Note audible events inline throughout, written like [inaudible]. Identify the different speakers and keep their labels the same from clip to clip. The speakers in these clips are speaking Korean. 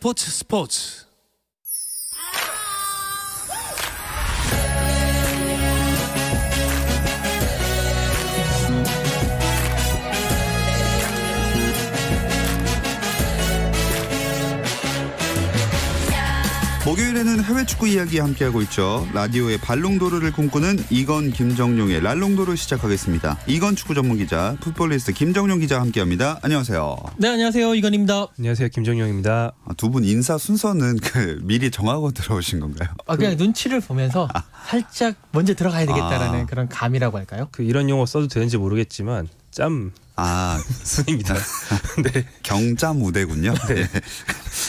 Speaker 1: 스포츠 스포츠
Speaker 2: 목요일에는 해외 축구 이야기 함께하고 있죠. 라디오의 발롱도르를 꿈꾸는 이건 김정용의 랄롱도르 시작하겠습니다. 이건 축구 전문 기자, 풋볼리스트 김정용 기자 함께합니다. 안녕하세요. 네,
Speaker 3: 안녕하세요. 이건입니다.
Speaker 2: 안녕하세요. 김정용입니다. 아, 두분 인사 순서는 그 미리 정하고 들어오신 건가요?
Speaker 1: 아, 그냥 그... 눈치를 보면서 아. 살짝 먼저 들어가야 되겠다라는 아.
Speaker 2: 그런 감이라고 할까요? 그 이런 용어 써도 되는지 모르겠지만 짬아 순입니다. [laughs] 네. 경자 무대군요. 네. 네. [laughs]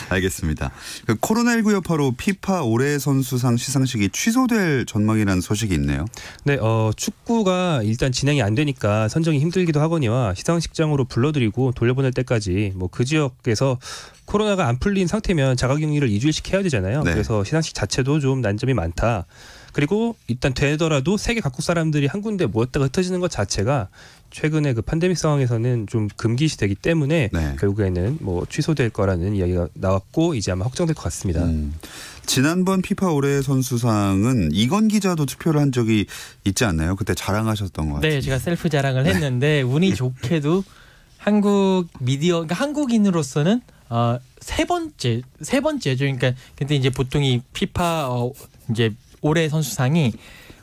Speaker 2: 알겠습니다. 그 코로나19 여파로 피파 올해 선수상 시상식이 취소될 전망이라는 소식이 있네요.
Speaker 3: 네, 어, 축구가 일단 진행이 안 되니까 선정이 힘들기도 하거니와 시상식장으로 불러들이고 돌려보낼 때까지 뭐 그 지역에서 코로나가 안 풀린 상태면 자가격리를 2주일씩 해야 되잖아요. 네. 그래서 시상식 자체도 좀 난점이 많다. 그리고 일단 되더라도 세계 각국 사람들이 한 군데 모였다가 흩어지는 것 자체가 최근에 그 팬데믹 상황에서는 좀 금기시되기 때문에 네. 결국에는 뭐 취소될 거라는 이야기가
Speaker 2: 나왔고 이제 아마 확정될 것 같습니다. 음. 지난번 피파 올해 선수상은 이건 기자도 투표를 한 적이 있지 않나요? 그때 자랑하셨던 것
Speaker 1: 같아요. 네, 제가 셀프 자랑을 네. 했는데 운이 네. 좋게도 한국 미디어 그러니까 한국인으로서는 어, 세 번째 세 번째죠. 그러니까 근데 이제 보통이 피파 어, 이제 올해 선수상이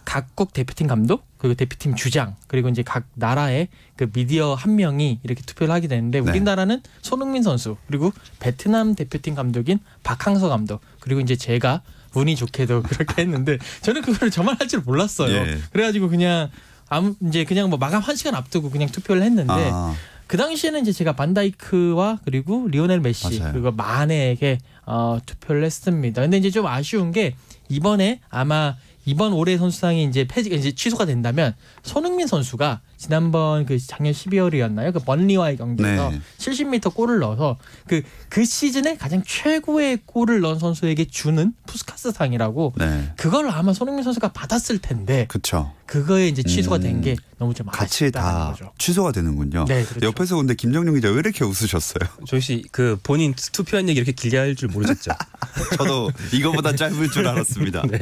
Speaker 1: 각국 대표팀 감독 그리고 대표팀 주장 그리고 이제 각 나라의 그 미디어 한 명이 이렇게 투표를 하게 되는데 네. 우리나라는 손흥민 선수 그리고 베트남 대표팀 감독인 박항서 감독 그리고 이제 제가 운이 좋게도 [laughs] 그렇게 했는데 저는 그거를 저만 할 줄 몰랐어요. 예. 그래가지고 그냥 아무 이제 그냥 뭐 마감 한 시간 앞두고 그냥 투표를 했는데. 아. 그 당시에는 이제 제가 반다이크와 그리고 리오넬 메시 맞아요. 그리고 마네에게 어, 투표를 했습니다. 근데 이제 좀 아쉬운 게 이번에 아마 이번 올해 선수상이 이제 폐지 이제 취소가 된다면 손흥민 선수가 지난번 그 작년 12월이었나요? 그 번리와의 경기에서 네. 70m 골을 넣어서 그그 그 시즌에 가장 최고의 골을 넣은 선수에게 주는 푸스카스 상이라고 네. 그걸 아마 손흥민 선수가 받았을 텐데 그쵸. 그거에 이제 취소가 음. 된게 너무 좀 같이 다
Speaker 2: 거죠. 취소가 되는군요. 네, 그렇죠. 옆에서 근데 김정용 기자 왜 이렇게 웃으셨어요?
Speaker 3: 조희 씨그 본인 투표한 얘기 이렇게 길게
Speaker 2: 할 줄 모르셨죠? [laughs] 저도 이거보다 짧을 줄 알았습니다. [laughs] 네.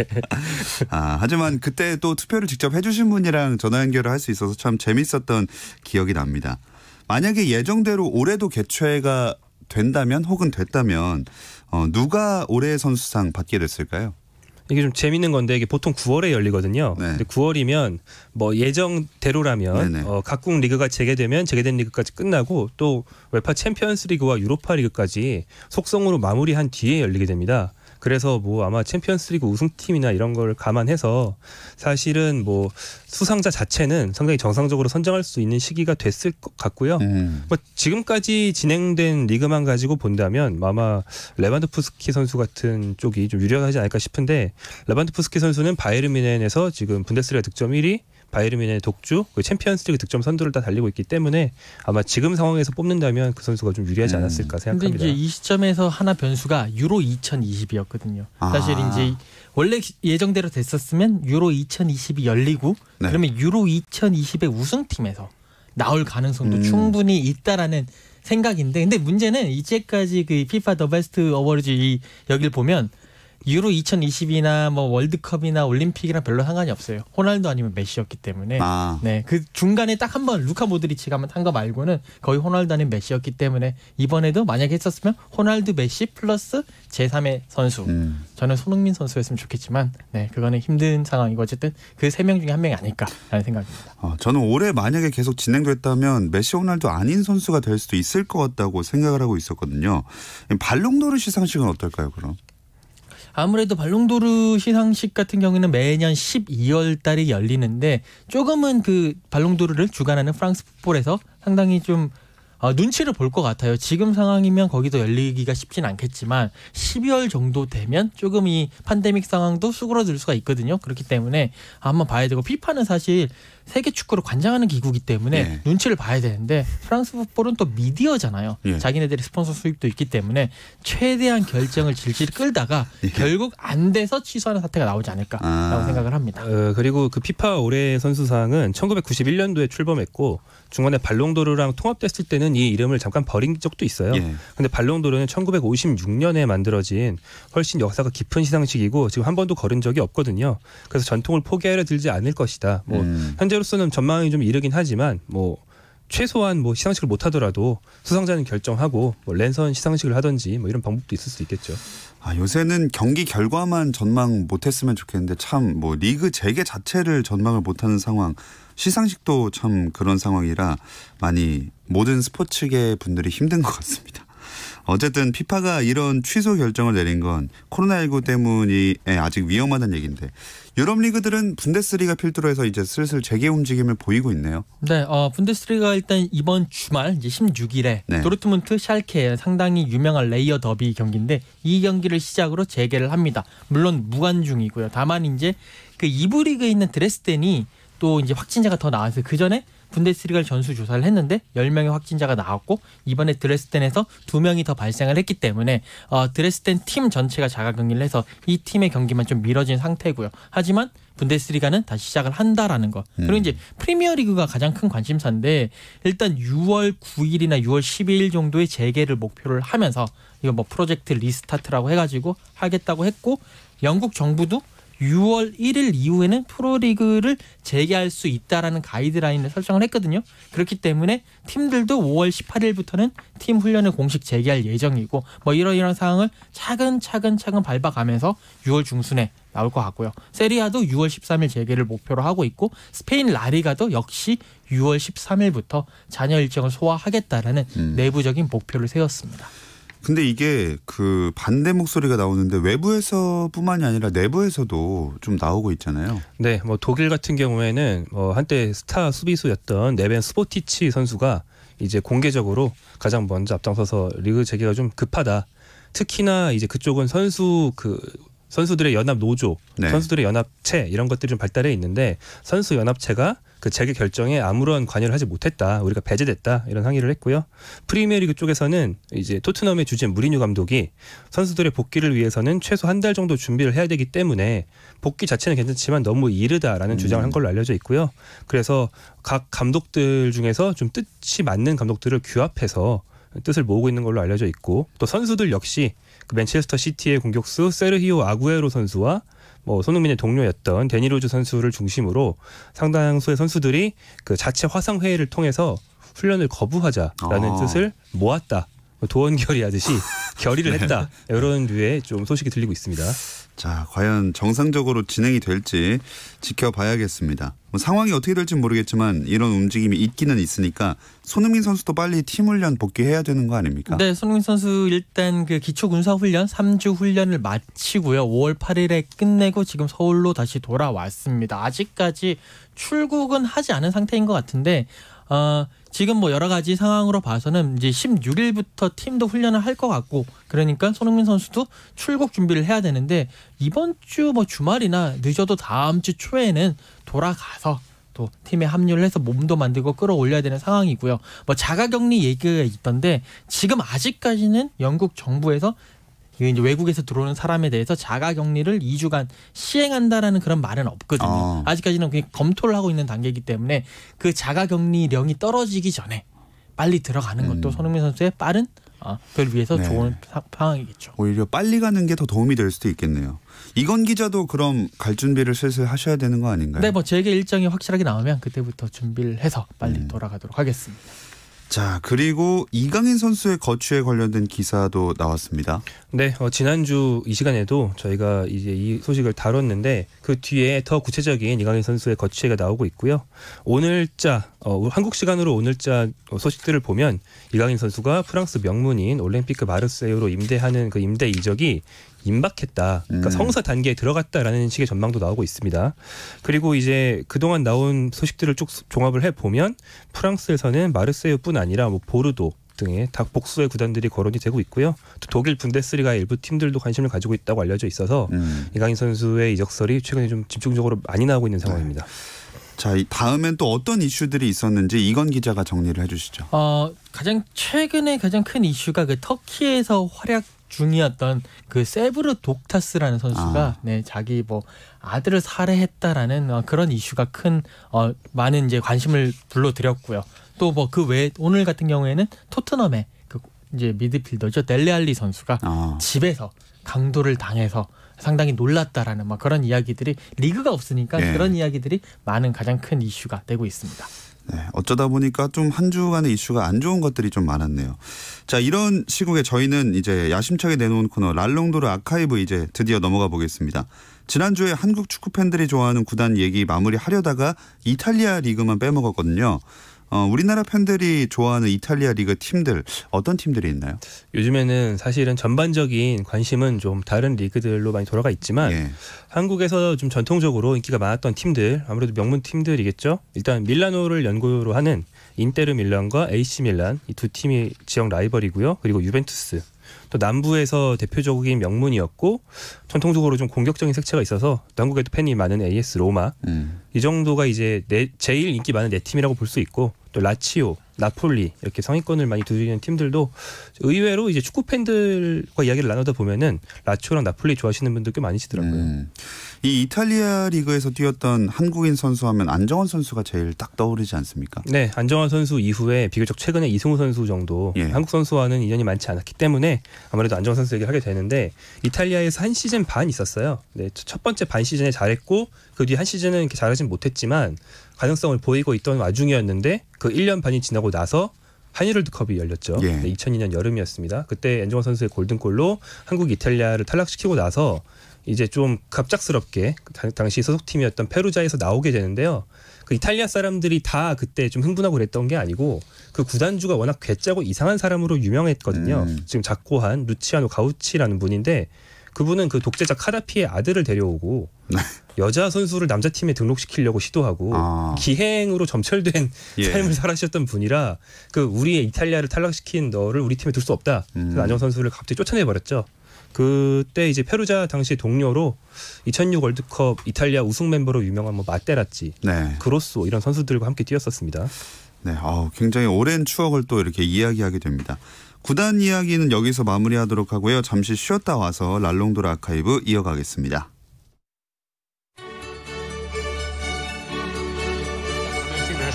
Speaker 2: 아, 하지만 그때 또 투표를 직접 해주신 분이랑 전화 연결을 할 수 있어서 참 재밌었던 기억이 납니다. 만약에 예정대로 올해도 개최가 된다면 혹은 됐다면 어, 누가 올해의 선수상 받게 됐을까요?
Speaker 3: 이게 좀 재밌는 건데 이게 보통 9월에 열리거든요. 네. 근데 9월이면 뭐 예정대로라면 어, 각국 리그가 재개되면 재개된 리그까지 끝나고 또 웨파 챔피언스리그와 유로파리그까지 속성으로 마무리한 뒤에 열리게 됩니다. 그래서 뭐 아마 챔피언스리그 우승팀이나 이런 걸 감안해서 사실은 뭐 수상자 자체는 상당히 정상적으로 선정할 수 있는 시기가 됐을 것 같고요. 음. 뭐 지금까지 진행된 리그만 가지고 본다면 아마 레반드푸스키 선수 같은 쪽이 좀유리하지 않을까 싶은데 레반드푸스키 선수는 바이에른 미넨에서 지금 분데스리가 득점 1위, 바이에른 뮌헨의 독주, 그 챔피언스리그 득점 선두를 다 달리고 있기 때문에 아마 지금 상황에서 뽑는다면 그 선수가 좀 유리하지 음. 않았을까 생각합니다. 근데 이제
Speaker 1: 이 시점에서 하나 변수가 유로 2020이었거든요. 아. 사실 이제 원래 예정대로 됐었으면 유로 2020이 열리고 네. 그러면 유로 2020의 우승팀에서 나올 가능성도 음. 충분히 있다라는 생각인데 근데 문제는 이제까지 그 피파 더 베스트 어워즈 이 여기를 보면 유로 2 0 2이나뭐 월드컵이나 올림픽이나 별로 상관이 없어요. 호날두 아니면 메시였기 때문에 아. 네그 중간에 딱 한 번 루카 모드리치가 한거 말고는 거의 호날두 아니면 메시였기 때문에 이번에도 만약에 했었으면 호날두 메시 플러스 제3의 선수 음. 저는 손흥민 선수였으면 좋겠지만 네 그거는 힘든 상황이고 어쨌든 그 세 명 중에 한 명이 아닐까라는 생각입니다.
Speaker 2: 어, 저는 올해 만약에 계속 진행됐다면 메시 호날두 아닌 선수가 될 수도 있을 것 같다고 생각을 하고 있었거든요. 발롱도르 시상식은 어떨까요 그럼?
Speaker 1: 아무래도 발롱도르 시상식 같은 경우에는 매년 12월 달이 열리는데 조금은 그 발롱도르를 주관하는 프랑스 풋볼에서 상당히 좀 어, 눈치를 볼 것 같아요. 지금 상황이면 거기도 열리기가 쉽진 않겠지만 12월 정도 되면 조금 이 팬데믹 상황도 수그러들 수가 있거든요. 그렇기 때문에 한번 봐야 되고 피파는 사실 세계 축구를 관장하는 기구기 이 때문에 예. 눈치를 봐야 되는데 프랑스 풋볼은 또 미디어잖아요. 예. 자기네들이 스폰서 수입도 있기 때문에 최대한 결정을 질질 끌다가 예. 결국 안 돼서 취소하는 사태가 나오지 않을까라고
Speaker 3: 아. 생각을 합니다. 어, 그리고 그 피파 올해 선수상은 1991년도에 출범했고 중간에 발롱도르랑 통합됐을 때는 이 이름을 잠깐 버린 적도 있어요. 예. 근데 발롱도르는 1956년에 만들어진 훨씬 역사가 깊은 시상식이고 지금 한 번도 거른 적이 없거든요. 그래서 전통을 포기하려 들지 않을 것이다. 뭐 음. 현재 현재로서는 전망이 좀 이르긴 하지만 뭐 최소한 뭐 시상식을 못 하더라도 수상자는 결정하고 뭐 랜선 시상식을 하든지 뭐 이런 방법도 있을
Speaker 2: 수 있겠죠. 아, 요새는 경기 결과만 전망 못 했으면 좋겠는데 참 뭐 리그 재개 자체를 전망을 못 하는 상황. 시상식도 참 그런 상황이라 많이 모든 스포츠계 분들이 힘든 것 같습니다. 어쨌든 피파가 이런 취소 결정을 내린 건 코로나19 때문이 예, 아직 위험하다는 얘기인데 유럽 리그들은 분데스리가 필두로 해서 이제 슬슬 재개 움직임을 보이고 있네요.
Speaker 1: 네, 어, 분데스리가 일단 이번 주말 이제 16일에 네. 도르트문트 샬케 상당히 유명한 레이어 더비 경기인데 이 경기를 시작으로 재개를 합니다. 물론 무관중이고요. 다만 이제 그 2부 리그에 있는 드레스덴이 또 이제 확진자가 더 나와서 그 전에 분데스리가를 전수 조사를 했는데 10명의 확진자가 나왔고 이번에 드레스덴에서 2명이 더 발생을 했기 때문에 어, 드레스덴 팀 전체가 자가 격리를 해서 이 팀의 경기만 좀 미뤄진 상태고요. 하지만 분데스리가는 다시 시작을 한다라는 거. 그리고 음. 이제 프리미어 리그가 가장 큰 관심사인데 일단 6월 9일이나 6월 12일 정도에 재개를 목표를 하면서 이거 뭐 프로젝트 리스타트라고 해가지고 하겠다고 했고 영국 정부도 6월 1일 이후에는 프로리그를 재개할 수 있다라는 가이드라인을 설정을 했거든요. 그렇기 때문에 팀들도 5월 18일부터는 팀 훈련을 공식 재개할 예정이고 뭐이런이러 상황을 차근차근차근 밟아가면서 6월 중순에 나올 것 같고요. 세리아도 6월 13일 재개를 목표로 하고 있고 스페인 라리가도 역시 6월 13일부터 잔여 일정을 소화하겠다라는 음. 내부적인 목표를
Speaker 2: 세웠습니다. 근데 이게 그 반대 목소리가 나오는데 외부에서뿐만이 아니라 내부에서도 좀 나오고 있잖아요.
Speaker 3: 네, 뭐 독일 같은 경우에는 뭐 한때 스타 수비수였던 네벤 스포티치 선수가 이제 공개적으로 가장 먼저 앞장서서 리그 재개가 좀 급하다. 특히나 이제 그쪽은 선수 그 선수들의 연합 노조, 네. 선수들의 연합체 이런 것들이 좀 발달해 있는데 선수 연합체가 그 재개 결정에 아무런 관여를 하지 못했다. 우리가 배제됐다. 이런 항의를 했고요. 프리미어리그 쪽에서는 이제 토트넘의 주진 무리뉴 감독이 선수들의 복귀를 위해서는 최소 한 달 정도 준비를 해야 되기 때문에 복귀 자체는 괜찮지만 너무 이르다라는 음. 주장을 한 음. 걸로 알려져 있고요. 그래서 각 감독들 중에서 좀 뜻이 맞는 감독들을 규합해서 뜻을 모으고 있는 걸로 알려져 있고 또 선수들 역시 그 맨체스터 시티의 공격수 세르히오 아구에로 선수와 뭐 손흥민의 동료였던 데니로즈 선수를 중심으로 상당수의 선수들이 그 자체 화상 회의를 통해서 훈련을 거부하자라는 아. 뜻을 모았다. 뭐 도원결의 하듯이 결의를 네. 했다 이런 류의 좀 소식이 들리고 있습니다. 자,
Speaker 2: 과연 정상적으로 진행이 될지 지켜봐야겠습니다. 뭐 상황이 어떻게 될지 모르겠지만 이런 움직임이 있기는 있으니까 손흥민 선수도 빨리 팀 훈련 복귀해야 되는 거 아닙니까?
Speaker 1: 네, 손흥민 선수 일단 그 기초 군사 훈련 3주 훈련을 마치고요. 5월 8일에 끝내고 지금 서울로 다시 돌아왔습니다. 아직까지 출국은 하지 않은 상태인 것 같은데 어, 지금 뭐 여러 가지 상황으로 봐서는 이제 16일부터 팀도 훈련을 할 것 같고 그러니까 손흥민 선수도 출국 준비를 해야 되는데 이번 주 뭐 주말이나 늦어도 다음 주 초에는 돌아가서 또 팀에 합류를 해서 몸도 만들고 끌어올려야 되는 상황이고요. 뭐 자가격리 얘기가 있던데 지금 아직까지는 영국 정부에서 이게 이제 외국에서 들어오는 사람에 대해서 자가 격리를 2주간 시행한다라는 그런 말은 없거든요. 어. 아직까지는 그냥 검토를 하고 있는 단계이기 때문에 그 자가 격리령이 떨어지기 전에 빨리 들어가는 것도 음. 손흥민 선수의 빠른 아, 그걸 위해서 네. 좋은 상황이겠죠.
Speaker 2: 오히려 빨리 가는 게 더 도움이 될 수도 있겠네요. 이건 기자도 그럼 갈 준비를 슬슬 하셔야 되는 거 아닌가요? 네,
Speaker 1: 뭐 제게 일정이 확실하게 나오면 그때부터 준비를 해서 빨리 음. 돌아가도록 하겠습니다.
Speaker 2: 자, 그리고 이강인 선수의 거취에 관련된 기사도 나왔습니다.
Speaker 3: 네, 어, 지난주 이 시간에도 저희가 이제 이 소식을 다뤘는데 그 뒤에 더 구체적인 이강인 선수의 거취가 나오고 있고요. 오늘자 어, 한국 시간으로 오늘자 소식들을 보면 이강인 선수가 프랑스 명문인 올림픽크 그 마르세유로 임대하는 그 임대 이적이 임박했다. 그러니까 음. 성사 단계에 들어갔다라는 식의 전망도 나오고 있습니다. 그리고 이제 그동안 나온 소식들을 쭉 종합을 해 보면 프랑스에서는 마르세유뿐 아니라 뭐 보르도 등의 각 복수의 구단들이 거론이 되고 있고요. 또 독일 분데스리가 일부 팀들도 관심을 가지고 있다고 알려져 있어서 음. 이강인 선수의 이적설이 최근에 좀 집중적으로 많이
Speaker 2: 나오고 있는 상황입니다. 네. 자, 다음엔 또 어떤 이슈들이 있었는지 이건 기자가 정리를 해주시죠.
Speaker 1: 어, 가장 최근에 가장 큰 이슈가 그 터키에서 활약 중이었던 그 세브르 독타스라는 선수가 아. 네 자기 뭐 아들을 살해했다라는 어, 그런 이슈가 큰 어, 많은 이제 관심을 불러들였고요. 또 뭐 그 외에 오늘 같은 경우에는 토트넘의 그 이제 미드필더죠 델레알리 선수가 아. 집에서 강도를 당해서 상당히 놀랐다라는 막 그런 이야기들이 리그가 없으니까 네. 그런 이야기들이 많은 가장 큰 이슈가 되고 있습니다.
Speaker 2: 네, 어쩌다 보니까 좀 한 주간의 이슈가 안 좋은 것들이 좀 많았네요. 자, 이런 시국에 저희는 이제 야심차게 내놓은 코너 랄롱도르 아카이브 이제 드디어 넘어가 보겠습니다. 지난주에 한국 축구 팬들이 좋아하는 구단 얘기 마무리하려다가 이탈리아 리그만 빼먹었거든요. 어, 우리나라 팬들이 좋아하는 이탈리아 리그 팀들 어떤 팀들이 있나요?
Speaker 3: 요즘에는 사실은 전반적인 관심은 좀 다른 리그들로 많이 돌아가 있지만 예. 한국에서 좀 전통적으로 인기가 많았던 팀들 아무래도 명문 팀들이겠죠. 일단 밀라노를 연고로 하는 인테르 밀란과 AC 밀란 이 두 팀이 지역 라이벌이고요. 그리고 유벤투스 또 남부에서 대표적인 명문이었고 전통적으로 좀 공격적인 색채가 있어서 남국에도 팬이 많은 AS 로마 음. 이 정도가 이제 네, 제일 인기 많은 네 팀이라고 볼 수 있고 또 라치오, 나폴리 이렇게 성위권을 많이 두드리는 팀들도 의외로 이제 축구 팬들과 이야기를 나누다
Speaker 2: 보면은 라치오랑 나폴리 좋아하시는 분들 꽤 많으시더라고요. 음. 이 이탈리아 리그에서 뛰었던 한국인 선수 하면 안정환 선수가 제일 딱 떠오르지 않습니까?
Speaker 3: 네, 안정환 선수 이후에 비교적 최근에 이승우 선수 정도 예. 한국 선수와는 인연이 많지 않았기 때문에 아무래도 안정환 선수 얘기를 하게 되는데 이탈리아에서 한 시즌 반 있었어요. 네, 첫 번째 반 시즌에 잘했고 그 뒤 한 시즌은 이렇게 잘하진 못했지만 가능성을 보이고 있던 와중이었는데 그 1년 반이 지나고 나서 한일 월드컵이 열렸죠. 예. 네, 2002년 여름이었습니다. 그때 안정환 선수의 골든골로 한국 이탈리아를 탈락시키고 나서 이제 좀 갑작스럽게 당시 소속팀이었던 페루자에서 나오게 되는데요. 그 이탈리아 사람들이 다 그때 좀 흥분하고 그랬던 게 아니고 그 구단주가 워낙 괴짜고 이상한 사람으로 유명했거든요. 음. 지금 작고한 루치아노 가우치라는 분인데 그분은 그 독재자 카다피의 아들을 데려오고 네. 여자 선수를 남자 팀에 등록시키려고 시도하고 아. 기행으로 점철된 예. 삶을 살아셨던 분이라 그 우리의 이탈리아를 탈락시킨 너를 우리 팀에 둘 수 없다. 그 음. 안정 선수를 갑자기 쫓아내 버렸죠. 그때 이제 페루자 당시 동료로 2006 월드컵 이탈리아 우승 멤버로 유명한 뭐 마테라치, 네. 그로스 이런 선수들과 함께 뛰었었습니다.
Speaker 2: 네, 아우 굉장히 오랜 추억을 또 이렇게 이야기하게 됩니다. 구단 이야기는 여기서 마무리하도록 하고요. 잠시 쉬었다 와서 랄롱도르 아카이브 이어가겠습니다.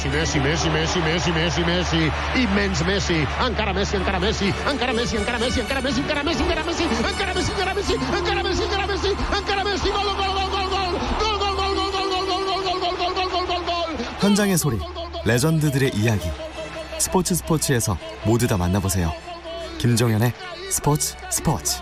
Speaker 1: Messi, Messi, Messi, Messi, Messi, Messi, Messi, immens Messi, encara Messi, encara Messi, encara Messi, encara Messi, encara Messi, encara Messi, encara Messi, encara
Speaker 3: Messi, encara Messi, encara Messi, encara Messi, encara Messi, gol, gol, gol, gol, gol, gol, gol, gol, gol, gol, gol,
Speaker 2: gol, gol, gol, gol, gol, gol, gol.
Speaker 1: 현장의 소리, 레전드들의 이야기. 스포츠
Speaker 2: 스포츠에서 모두 다 만나보세요. 김종현의 스포츠 스포츠.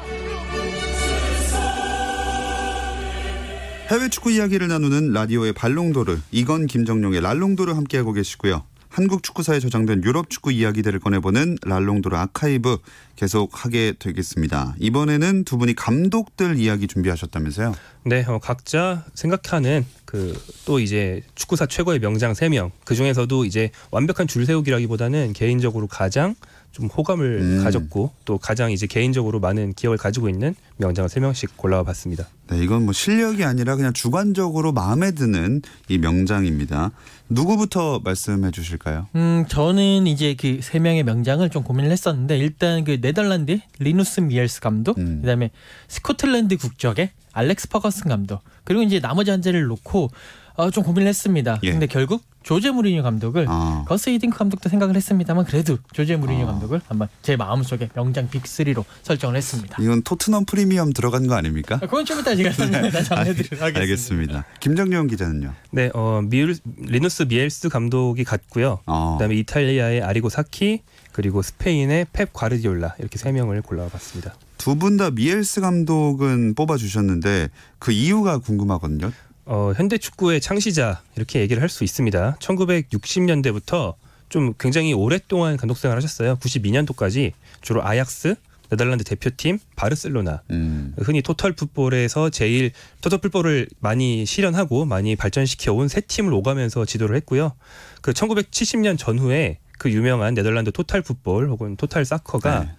Speaker 2: 해외 축구 이야기를 나누는 라디오의 발롱도르, 이건 김정룡의 랄롱도르 함께하고 계시고요. 한국 축구사에 저장된 유럽 축구 이야기들을 꺼내보는 랄롱도르 아카이브 계속 하게 되겠습니다. 이번에는 두 분이 감독들 이야기 준비하셨다면서요? 네, 어, 각자 생각하는
Speaker 3: 그 또 이제 축구사 최고의 명장 세 명그 중에서도 이제 완벽한 줄 세우기라기보다는 개인적으로 가장 좀 호감을 음. 가졌고 또 가장 이제 개인적으로 많은 기억을 가지고 있는
Speaker 2: 명장을 세 명씩 골라와 봤습니다. 네, 이건 뭐 실력이 아니라 그냥 주관적으로 마음에 드는 이 명장입니다. 누구부터 말씀해 주실까요?
Speaker 1: 음, 저는 이제 그 세 명의 명장을 좀 고민을 했었는데 일단 그 네덜란드 리누스 미엘스 감독, 음. 그다음에 스코틀랜드 국적의 알렉스 퍼거슨 감독, 그리고 이제 나머지 한 자를 놓고 어, 좀 고민을 했습니다. 예. 근데 결국 조제 무리뉴 감독을 아. 거스 히딩크 감독도 생각을 했습니다만 그래도 조제 무리뉴 아. 감독을 한번 제 마음속에 명장 빅3로 설정을 했습니다.
Speaker 2: 이건 토트넘 프리미엄 들어간 거 아닙니까? 아, 그건 좀 이따 제가 설해드리겠습니다 네. 알겠습니다. 김정용 기자는요?
Speaker 3: 네, 어, 미울, 리누스 미엘스 감독이 갔고요. 아. 그다음에 이탈리아의 아리고 사키 그리고 스페인의 펩 과르디올라 이렇게 세 명을 골라봤습니다.
Speaker 2: 두 분 다 미엘스 감독은 뽑아주셨는데 그 이유가 궁금하거든요. 어, 현대 축구의
Speaker 3: 창시자 이렇게 얘기를 할 수 있습니다. 1960년대부터 좀 굉장히 오랫동안 감독 생활 하셨어요. 92년도까지 주로 아약스, 네덜란드 대표팀, 바르셀로나. 음. 흔히 토탈 풋볼에서 제일 토탈 풋볼을 많이 실현하고 많이 발전시켜 온 세 팀을 오가면서 지도를 했고요. 그 1970년 전후에 그 유명한 네덜란드 토탈 풋볼 혹은 토탈 사커가 네.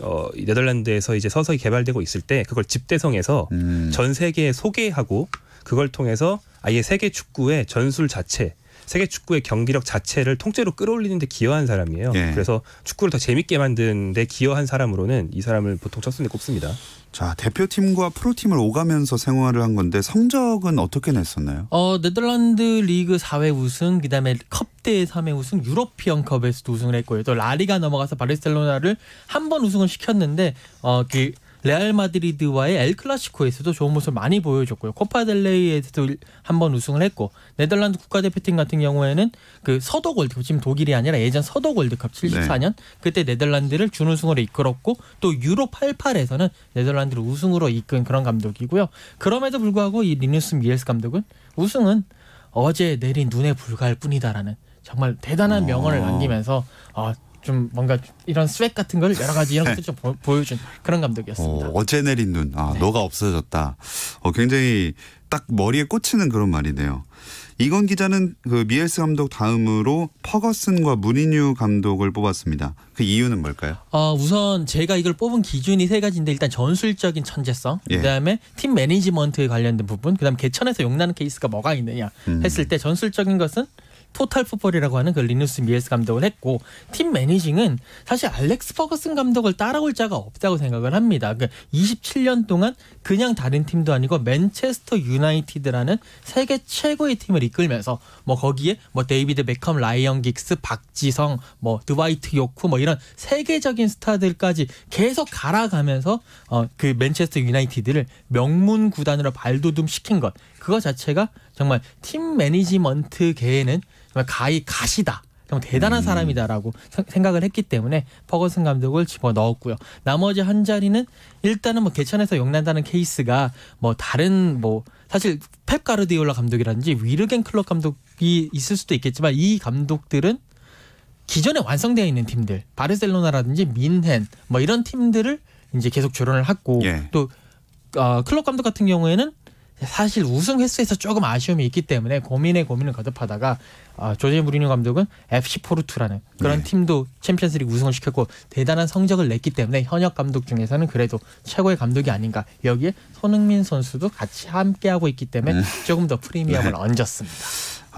Speaker 3: 어, 네덜란드에서 이제 서서히 개발되고 있을 때 그걸 집대성에서
Speaker 2: 음. 전
Speaker 3: 세계에 소개하고 그걸 통해서 아예 세계 축구의 전술 자체 세계 축구의 경기력 자체를 통째로 끌어올리는 데 기여한 사람이에요. 예. 그래서
Speaker 2: 축구를 더 재밌게 만드는데 기여한 사람으로는 이 사람을 보통 첫순에 꼽습니다. 자, 대표팀과 프로팀을 오가면서 생활을 한 건데 성적은 어떻게 냈었나요?
Speaker 1: 어, 네덜란드 리그 4회 우승, 그다음에 컵대 3회 우승, 유로피언 컵에서 우승을 했고요. 또 라리가 넘어가서 바르셀로나를 한 번 우승을 시켰는데 어, 그 레알 마드리드와의 엘 클라시코에서도 좋은 모습을 많이 보여줬고요. 코파델레이에서도 한 번 우승을 했고 네덜란드 국가대표팀 같은 경우에는 그 서독 월드컵 지금 독일이 아니라 예전 서독 월드컵 74년 네. 그때 네덜란드를 준우승으로 이끌었고 또 유로 88에서는 네덜란드를 우승으로 이끈 그런 감독이고요. 그럼에도 불구하고 이 리누스 미엘스 감독은 우승은 어제 내린 눈에 불과할 뿐이다라는 정말 대단한 어. 명언을 남기면서 어, 좀 뭔가 이런 스웩 같은 걸 여러 가지 이런 네. 것들 좀 보, 여준 그런 감독이었습니다.
Speaker 2: 어, 제 내린 눈, 아 네. 너가 없어졌다. 어, 굉장히 딱 머리에 꽂히는 그런 말이네요. 이건 기자는 그 미엘스 감독 다음으로 퍼거슨과 무리뉴 감독을 뽑았습니다. 그 이유는 뭘까요?
Speaker 1: 어, 우선 제가 이걸 뽑은 기준이 세 가지인데 일단 전술적인 천재성, 예. 그다음에 팀 매니지먼트에 관련된 부분, 그다음 개천에서 용나는 케이스가 뭐가 있느냐 음. 했을 때 전술적인 것은 토탈 풋볼이라고 하는 그 리누스 미에스 감독을 했고 팀 매니징은 사실 알렉스 퍼거슨 감독을 따라올 자가 없다고 생각을 합니다. 그 그러니까 27년 동안 그냥 다른 팀도 아니고 맨체스터 유나이티드라는 세계 최고의 팀을 이끌면서 뭐 거기에 뭐 데이비드 베컴, 라이언 긱스, 박지성, 뭐 드와이트 요크 뭐 이런 세계적인 스타들까지 계속 갈아가면서 어, 그 맨체스터 유나이티드를 명문 구단으로 발돋움 시킨 것 그거 자체가 정말 팀 매니지먼트계에는 정말 가히 가시다. 정말 대단한 음. 사람이다라고 생각을 했기 때문에 퍼거슨 감독을 집어 넣었고요. 나머지 한 자리는 일단은 뭐 개천에서 용난다는 케이스가 뭐 다른 뭐 사실 펩 가르디올라 감독이라든지 위르겐 클럽 감독이 있을 수도 있겠지만 이 감독들은 기존에 완성되어 있는 팀들 바르셀로나라든지 민헨 뭐 이런 팀들을 이제 계속 조련을 했고 예. 또 어, 클럽 감독 같은 경우에는 사실 우승 횟수에서 조금 아쉬움이 있기 때문에 고민에 고민을 거듭하다가 어, 조제 무리뉴 감독은 FC 포르투라는 그런 네. 팀도 챔피언스리그 우승을 시켰고 대단한 성적을 냈기 때문에 현역 감독 중에서는 그래도 최고의 감독이 아닌가 여기에 손흥민 선수도 같이 함께 하고 있기 때문에 네. 조금 더 프리미엄을 네.
Speaker 2: 얹었습니다.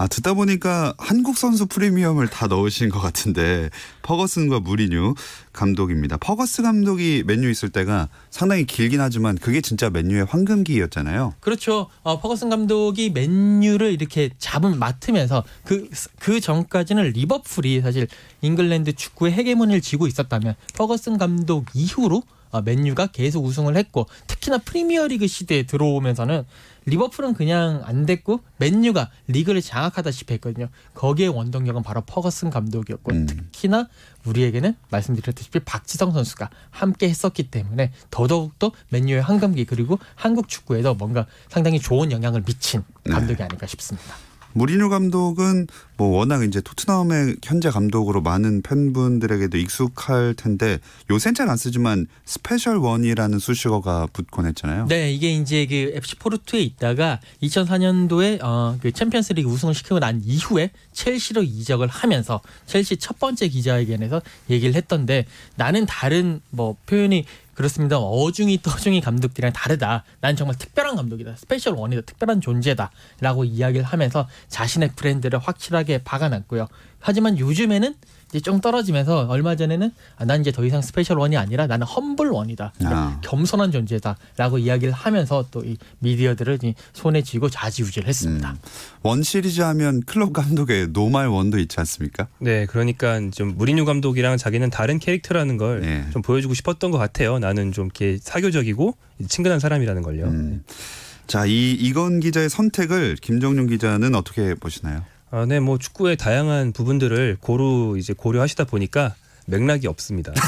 Speaker 2: 아, 듣다 보니까 한국 선수 프리미엄을 다 넣으신 것 같은데 퍼거슨과 무리뉴 감독입니다. 퍼거스 감독이 맨유 있을 때가 상당히 길긴 하지만 그게 진짜 맨유의 황금기였잖아요.
Speaker 1: 그렇죠. 어, 퍼거슨 감독이 맨유를 이렇게 잡은 맡으면서 그그 그 전까지는 리버풀이 사실 잉글랜드 축구의 헤게몬을 지고 있었다면 퍼거슨 감독 이후로 어, 맨유가 계속 우승을 했고 특히나 프리미어리그 시대에 들어오면서는 리버풀은 그냥 안 됐고 맨유가 리그를 장악하다시피 했거든요. 거기에 원동력은 바로 퍼거슨 감독이었고 음. 특히나 우리에게는 말씀드렸듯이 박지성 선수가 함께 했었기 때문에 더더욱더 맨유의 한금기 그리고 한국 축구에도 뭔가 상당히 좋은 영향을 미친 감독이 네. 아닐까 싶습니다.
Speaker 2: 무리뉴 감독은 뭐 워낙 이제 토트넘의 현재 감독으로 많은 팬분들에게도 익숙할 텐데 요샌잘 안 쓰지만 스페셜 원이라는 수식어가 붙곤 했잖아요.
Speaker 1: 네, 이게 이제 그 FC 포르투에 있다가 2004년도에 어, 그 챔피언스리그 우승을 시키고 난 이후에 첼시로 이적을 하면서 첼시 첫 번째 기자회견에서 얘기를 했던데 나는 다른 뭐 표현이 그렇습니다. 어중이 떠중이 감독들이랑 다르다. 난 정말 특별한 감독이다. 스페셜 원이다. 특별한 존재다. 라고 이야기를 하면서 자신의 브랜드를 확실하게 강력하게 박아놨고요. 하지만 요즘에는 이제 좀 떨어지면서 얼마 전에는 아, 난 이제 더 이상 스페셜 원이 아니라 나는 험블 원이다. 그러니까 아. 겸손한 존재다라고 이야기를 하면서 또이 미디어들을 손에 쥐고 좌지우지를 했습니다. 음.
Speaker 2: 원 시리즈 하면 클럽 감독의 노말 원도 있지 않습니까?
Speaker 3: 네, 그러니까 좀 무리뉴 감독이랑 자기는 다른 캐릭터라는 걸좀 네. 보여주고 싶었던 것 같아요. 나는 좀 이렇게 사교적이고
Speaker 2: 친근한 사람이라는 걸요. 음. 자, 이 이건 기자의 선택을 김정용 기자는 어떻게 보시나요?
Speaker 3: 아, 네, 뭐 축구의 다양한 부분들을 고루 이제 고려하시다 보니까
Speaker 2: 맥락이 없습니다. [laughs]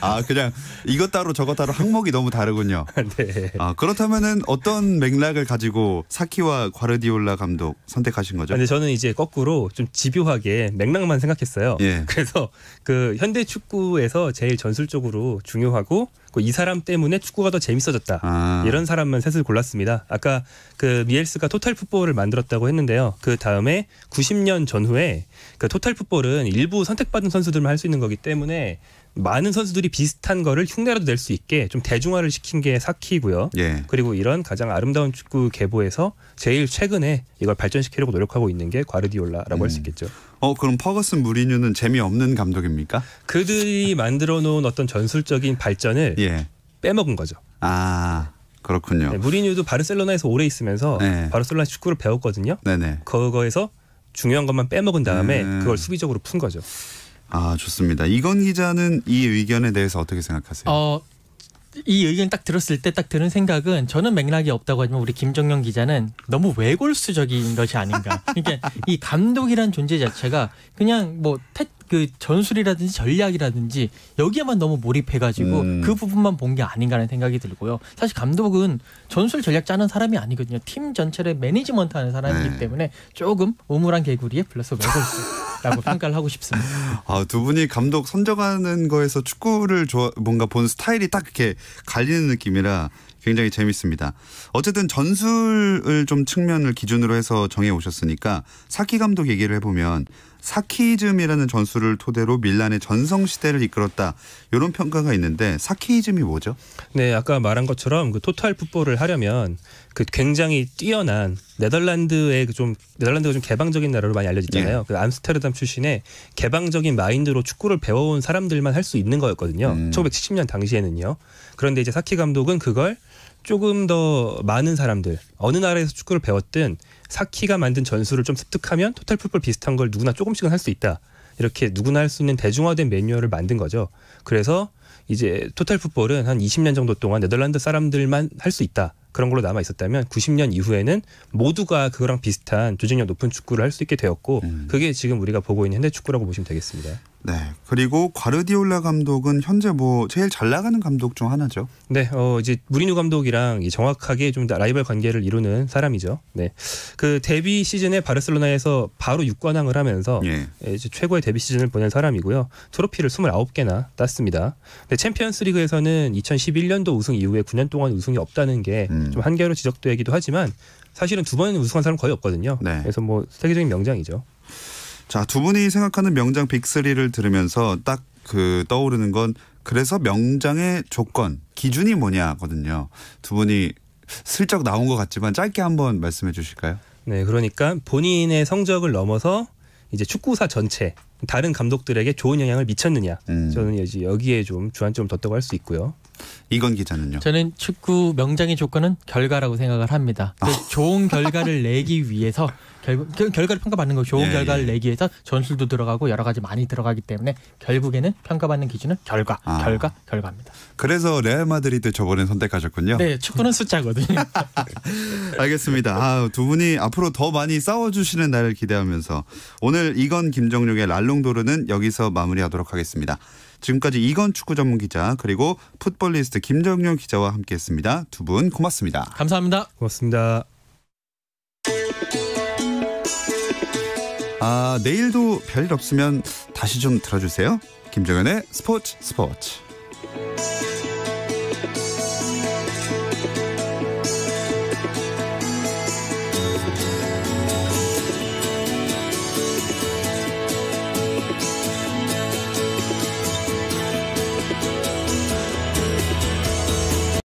Speaker 2: 아 그냥 이것 따로 저것 따로 항목이 너무 다르군요. [laughs] 네. 아 그렇다면은 어떤 맥락을 가지고 사키와 과르디올라 감독 선택하신 거죠? 아, 근데
Speaker 3: 저는 이제 거꾸로 좀 집요하게 맥락만 생각했어요. 예. [laughs] 그래서 그 현대 축구에서 제일 전술적으로 중요하고 그 이 사람 때문에 축구가 더 재밌어졌다. 아. 이런 사람만 셋을 골랐습니다. 아까 그 미엘스가 토탈 풋볼을 만들었다고 했는데요. 그 다음에 90년 전후에 그 토탈 풋볼은 일부 선택받은 선수들만 할 수 있는 거기 때문에 많은 선수들이 비슷한 거를 흉내라도 낼 수 있게 좀 대중화를 시킨 게 사키고요. 예. 그리고 이런 가장 아름다운 축구 계보에서 제일 최근에 이걸 발전시키려고 노력하고 있는 게 과르디올라라고 음. 할수 있겠죠. 어 그럼 퍼거슨 무리뉴는 재미없는 감독입니까? 그들이 [laughs] 만들어 놓은 어떤 전술적인 발전을 예. 빼먹은 거죠. 아. 그렇군요. 네, 무리뉴도 바르셀로나에서 오래 있으면서 네. 바르셀로나 축구를 배웠거든요. 네네. 그거에서 중요한 것만 빼먹은 다음에 네. 그걸 수비적으로 푼
Speaker 2: 거죠. 아 좋습니다. 이건 기자는 이 의견에 대해서 어떻게 생각하세요?
Speaker 3: 어,
Speaker 1: 이 의견 딱 들었을 때 딱 드는 생각은 저는 맥락이 없다고 하지만 우리 김정영 기자는 너무 외골수적인 것이 아닌가. 그러니까 이 감독이란 존재 자체가 그냥 뭐 태, 그 전술이라든지 전략이라든지 여기에만 너무 몰입해가지고 음. 그 부분만 본 게 아닌가라는 생각이 들고요. 사실 감독은 전술 전략 짜는 사람이 아니거든요. 팀 전체를 매니지먼트 하는 사람이기 네. 때문에 조금 우물한 개구리에 플러스 외골수라고 [laughs] 평가를 하고
Speaker 2: 싶습니다. 아, 두 분이 감독 선정하는 거에서 축구를 좋아, 뭔가 본 스타일이 딱 이렇게 갈리는 느낌이라 굉장히 재밌습니다. 어쨌든 전술을 좀 측면을 기준으로 해서 정해 오셨으니까 사키 감독 얘기를 해보면 사키이즘이라는 전술을 토대로 밀란의 전성 시대를 이끌었다. 이런 평가가 있는데 사키이즘이 뭐죠?
Speaker 3: 네, 아까 말한 것처럼 그 토탈 풋볼을 하려면 그 굉장히 뛰어난 네덜란드의 그 좀 네덜란드가 좀 개방적인 나라로 많이 알려졌잖아요. 예. 그 암스테르담 출신의 개방적인 마인드로 축구를 배워온 사람들만 할 수 있는 거였거든요. 음. 1970년 당시에는요. 그런데 이제 사키 감독은 그걸 조금 더 많은 사람들 어느 나라에서 축구를 배웠든 사키가 만든 전술을 좀 습득하면 토탈 풋볼 비슷한 걸 누구나 조금씩은 할 수 있다. 이렇게 누구나 할 수 있는 대중화된 매뉴얼을 만든 거죠. 그래서 이제 토탈 풋볼은 한 20년 정도 동안 네덜란드 사람들만 할 수 있다. 그런 걸로 남아 있었다면 90년 이후에는 모두가 그거랑 비슷한 조직력 높은 축구를 할 수 있게 되었고 음. 그게 지금 우리가 보고 있는 현대 축구라고 보시면 되겠습니다.
Speaker 2: 네. 그리고 과르디올라 감독은 현재 뭐 제일 잘 나가는 감독 중 하나죠.
Speaker 3: 네. 어 이제 무리뉴 감독이랑 정확하게 좀 라이벌 관계를 이루는 사람이죠. 네. 그 데뷔 시즌에 바르셀로나에서 바로 6관왕을 하면서 예. 예. 이제 최고의 데뷔 시즌을 보낸 사람이고요. 트로피를 29개나 땄습니다. 네, 챔피언스리그에서는 2011년도 우승 이후에 9년 동안 우승이 없다는 게좀 음. 한계로 지적되기도 하지만 사실은 두 번
Speaker 2: 우승한 사람 거의 없거든요. 네. 그래서 뭐 세계적인 명장이죠. 자, 두 분이 생각하는 명장 빅3를 들으면서 딱 그 떠오르는 건 그래서 명장의 조건, 기준이 뭐냐거든요. 두 분이 슬쩍 나온 것 같지만 짧게 한번 말씀해 주실까요? 네, 그러니까 본인의 성적을 넘어서 이제 축구사 전체
Speaker 3: 다른 감독들에게 좋은 영향을 미쳤느냐. 음. 저는 여기에 좀 주안점을 뒀다고 할 수 있고요.
Speaker 2: 이건 기자는요?
Speaker 1: 저는 축구 명장의 조건은 결과라고 생각을 합니다. 그 아. 좋은 결과를 [laughs] 내기 위해서 결, 결과를 평가받는 거 좋은 예, 예. 결과를 예. 내기 위해서 전술도 들어가고 여러 가지 많이 들어가기 때문에 결국에는 평가받는 기준은 결과, 아. 결과, 결과입니다.
Speaker 2: 그래서 레알 마드리드 저번에 선택하셨군요.
Speaker 1: 네, 축구는 [laughs] 숫자거든요.
Speaker 2: 알겠습니다. 아, 두 분이 앞으로 더 많이 싸워주시는 날을 기대하면서 오늘 이건 김정룡의 랄롱도르는 여기서 마무리하도록 하겠습니다. 지금까지 이건 축구 전문 기자 그리고 풋볼리스트 김정용 기자와 함께했습니다. 두 분 고맙습니다. 감사합니다. 고맙습니다. 아 내일도 별일 없으면 다시 좀 들어주세요. 김정현의 스포츠 스포츠.